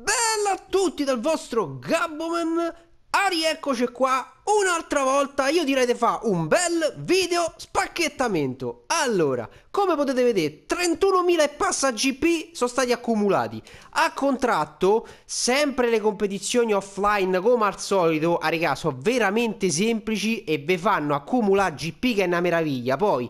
Bella a tutti dal vostro Gabboman Ah rieccoci qua un'altra volta Io direi di fare un bel video spacchettamento Allora, come potete vedere 31.000 e passa GP sono stati accumulati A contratto, sempre le competizioni offline come al solito Ah raga, sono veramente semplici e vi fanno accumulare GP che è una meraviglia Poi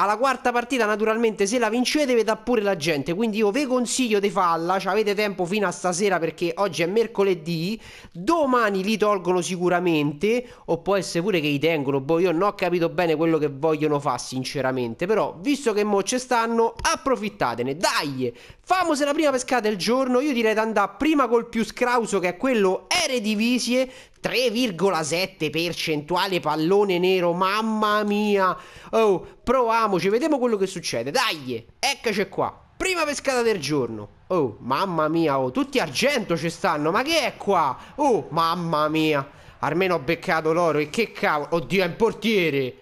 alla quarta partita naturalmente se la vincete deve pure la gente quindi io vi consiglio di farla cioè avete tempo fino a stasera perché oggi è mercoledì domani li tolgono sicuramente o può essere pure che li tengono boh io non ho capito bene quello che vogliono fare sinceramente però visto che mo ci stanno approfittatene dai famose la prima pescata del giorno io direi di andare prima col più scrauso che è quello Eredivisie 3,7 percentuale pallone nero, mamma mia. Oh, proviamoci, vediamo quello che succede. Dai, eccoci qua. Prima pescata del giorno. Oh, mamma mia, oh, tutti argento ci stanno. Ma che è qua? Oh, mamma mia. Almeno ho beccato l'oro e che cavolo. Oddio, è in portiere.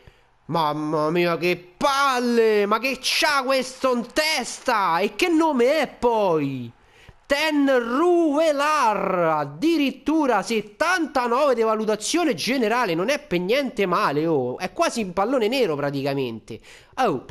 Mamma mia, che palle! Ma che c'ha questo in testa? E che nome è poi? Tenruelar, addirittura 79 di valutazione generale, non è per niente male, oh. è quasi un pallone nero praticamente. Oh,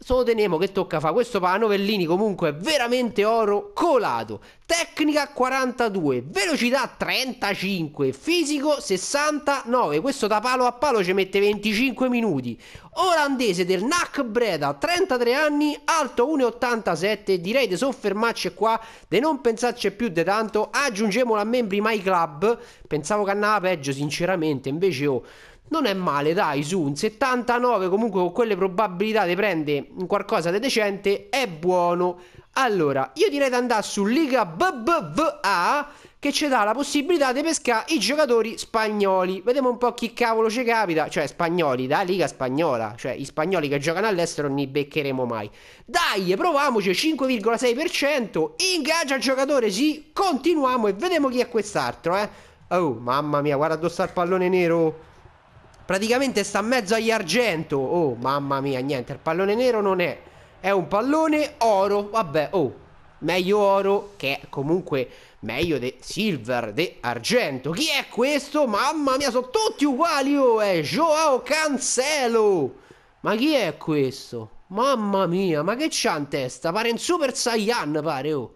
solo teniamo che tocca fa questo pa Novellini comunque è veramente oro colato tecnica 42, velocità 35, fisico 69, questo da palo a palo ci mette 25 minuti, olandese del NAC Breda, 33 anni, alto 1,87, direi di soffermarci qua, di non pensarci più di tanto, aggiungemolo a membri My Club, pensavo che andava peggio sinceramente, invece oh, non è male dai su, un 79 comunque con quelle probabilità di prendere qualcosa di decente è buono, allora, io direi di andare su Liga BBVA che ci dà la possibilità di pescare i giocatori spagnoli. Vediamo un po' chi cavolo ci capita, cioè spagnoli, da Liga Spagnola, cioè i spagnoli che giocano all'estero non li beccheremo mai. Dai, proviamoci, 5,6%, ingaggia giocatore, sì, continuiamo e vediamo chi è quest'altro, eh. Oh, mamma mia, guarda addosso al pallone nero. Praticamente sta a mezzo agli argento. Oh, mamma mia, niente, il pallone nero non è. È un pallone oro. Vabbè, oh. Meglio oro che comunque meglio di silver, di argento. Chi è questo? Mamma mia, sono tutti uguali, oh. È Joao Cancelo. Ma chi è questo? Mamma mia, ma che c'ha in testa? Pare un Super Saiyan, pare, oh.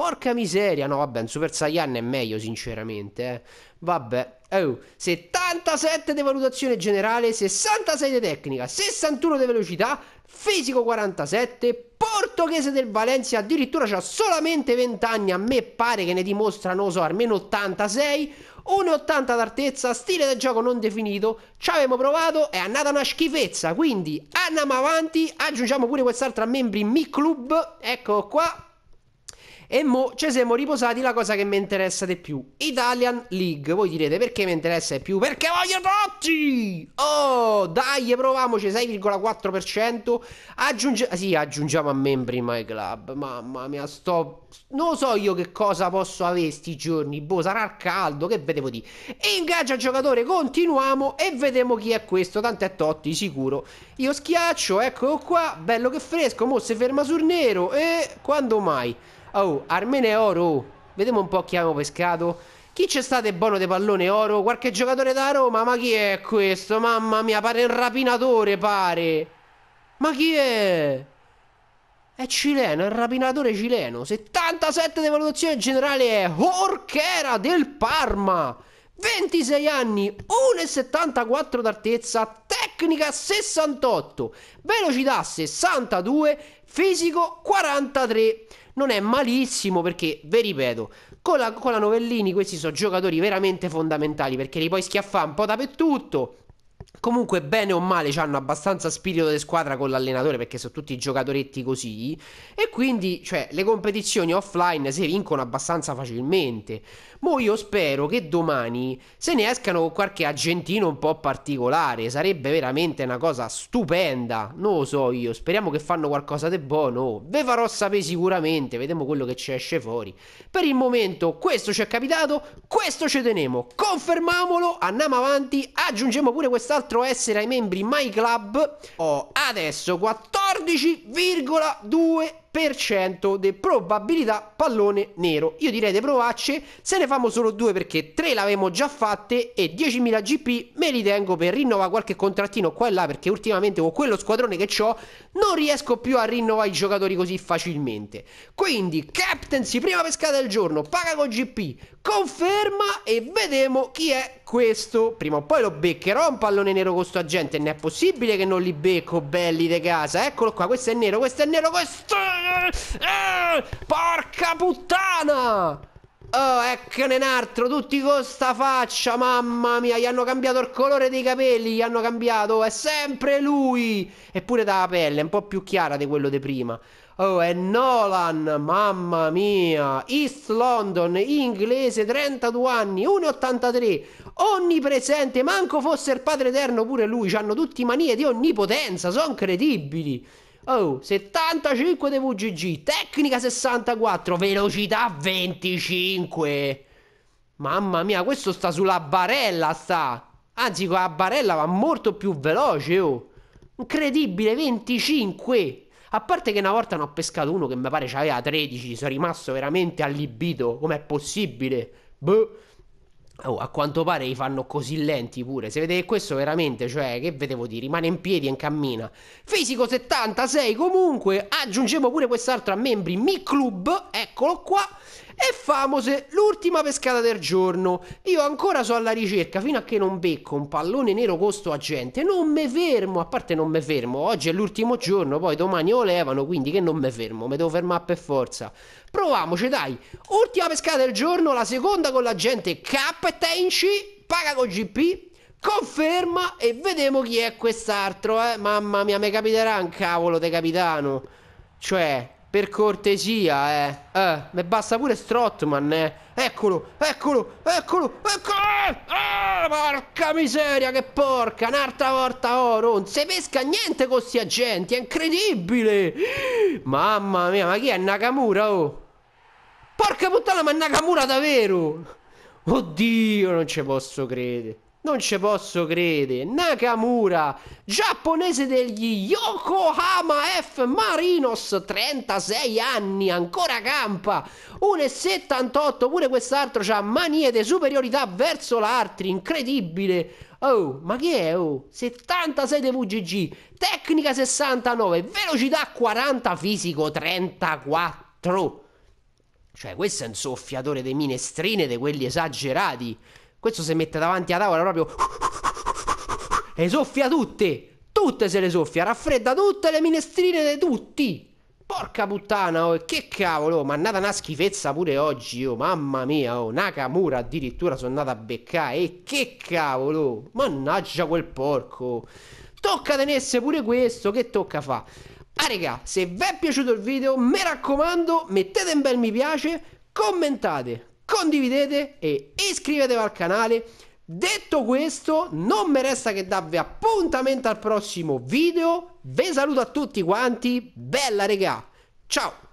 Porca miseria, no vabbè, un Super Saiyan è meglio sinceramente, eh. Vabbè, oh, 77 di valutazione generale, 66 di tecnica, 61 di velocità, fisico 47, portoghese del Valencia addirittura ha solamente 20 anni, a me pare che ne dimostrano, so, almeno 86, 1,80 d'altezza, stile del gioco non definito, ci avevamo provato, è andata una schifezza, quindi andiamo avanti, aggiungiamo pure quest'altra membri Mi Club, ecco qua, e mo ci siamo riposati la cosa che mi interessa di più, Italian League. Voi direte perché mi interessa di più? Perché voglio Totti! Oh, dai, proviamoci. 6,4%. Aggiungi- sì, aggiungiamo a membri My Club. Mamma mia, sto non so io che cosa posso avere sti giorni. Boh, sarà il caldo, che vedevo di. Ingaggia giocatore, continuiamo e vediamo chi è questo. Tanto è Totti, sicuro. Io schiaccio, eccolo qua, bello che fresco. Mo si ferma sul nero. E quando mai? Oh, Armene Oro. Vediamo un po' chi abbiamo pescato. Chi c'è stato buono di pallone oro? Qualche giocatore da Roma? Ma chi è questo? Mamma mia, pare un rapinatore, pare. Ma chi è? È cileno, è un rapinatore cileno. 77 di valutazione generale è Orchera del Parma. 26 anni, 1,74 d'altezza, tecnica 68, velocità 62, fisico 43 non è malissimo perché, vi ripeto, con la, con la Novellini questi sono giocatori veramente fondamentali perché li puoi schiaffare un po' dappertutto Comunque, bene o male, hanno abbastanza spirito di squadra con l'allenatore perché sono tutti giocadoretti così. E quindi, cioè, le competizioni offline si vincono abbastanza facilmente. Mo' io spero che domani se ne escano con qualche argentino un po' particolare. Sarebbe veramente una cosa stupenda. Non lo so io. Speriamo che fanno qualcosa di buono. Ve farò sapere sicuramente. Vediamo quello che ci esce fuori. Per il momento, questo ci è capitato. Questo ci teniamo. Confermamolo. Andiamo avanti. Aggiungiamo pure questa quest'altro essere ai membri My Club ho adesso 14 14,2% di probabilità pallone nero. Io direi di provacce, se ne famo solo due perché tre l'avevamo già fatte e 10.000 GP me li tengo per rinnovare qualche contrattino qua e là perché ultimamente con quello squadrone che ho non riesco più a rinnovare i giocatori così facilmente. Quindi, captaincy, prima pescata del giorno, paga con GP, conferma e vediamo chi è questo. Prima o poi lo beccherò un pallone nero con sto agente, non è possibile che non li becco belli di casa, ecco eccolo qua, questo è nero, questo è nero, questo... Eh, porca puttana! Oh, eccone un altro, tutti con sta faccia, mamma mia, gli hanno cambiato il colore dei capelli, gli hanno cambiato, è sempre lui! Eppure dalla pelle, è un po' più chiara di quello di prima. Oh, è Nolan, mamma mia, East London, inglese, 32 anni, 1,83 onnipresente, manco fosse il Padre Eterno pure lui, hanno tutti manie di onnipotenza, sono credibili. Oh, 75 di VGG, tecnica 64, velocità 25. Mamma mia, questo sta sulla barella, sta. Anzi, con la barella va molto più veloce, oh. Incredibile, 25. A parte che una volta ne ho pescato uno che mi pare c'aveva 13, sono rimasto veramente allibito. Com'è possibile? Boh. Oh, a quanto pare li fanno così lenti pure. Se vedete questo veramente, cioè, che vedevo di rimane in piedi e in cammina. Fisico 76 comunque. Aggiungiamo pure quest'altro a membri Mi Club. Eccolo qua. E famose l'ultima pescata del giorno. Io ancora so alla ricerca fino a che non becco un pallone nero costo a gente. Non mi fermo, a parte non mi fermo. Oggi è l'ultimo giorno, poi domani o levano, quindi che non mi fermo, mi devo fermare per forza. Proviamoci, dai. Ultima pescata del giorno, la seconda con l'agente K Tenchi, paga con GP, conferma e vediamo chi è quest'altro, eh. Mamma mia, mi capiterà un cavolo de capitano. Cioè, per cortesia, eh. Eh, mi basta pure Strotman, eh. Eccolo, eccolo, eccolo, eccolo. Ah, porca miseria, che porca. Un'altra volta oro. non si pesca niente con questi agenti, è incredibile. Mamma mia, ma chi è Nakamura, oh? Porca puttana, ma è Nakamura davvero. Oddio, non ci posso credere. Non ci posso credere. Nakamura, giapponese degli Yokohama F Marinos, 36 anni, ancora campa. 1,78, pure quest'altro ha manie di superiorità verso l'altri, incredibile. Oh, ma che è? Oh, 76 di VGG, tecnica 69, velocità 40, fisico 34. Cioè, questo è un soffiatore di minestrine di quelli esagerati. Questo si mette davanti a tavola proprio... E soffia tutte! Tutte se le soffia, raffredda tutte le minestrine di tutti! Porca puttana, oh, che cavolo, oh, ma è andata una schifezza pure oggi, oh, mamma mia, oh, Nakamura addirittura sono andata a beccare, e che cavolo, mannaggia quel porco, tocca tenersi pure questo, che tocca fa? Ah regà, se vi è piaciuto il video, mi raccomando, mettete un bel mi piace, commentate, condividete e iscrivetevi al canale. Detto questo, non mi resta che darvi appuntamento al prossimo video. Vi saluto a tutti quanti. Bella regà. Ciao.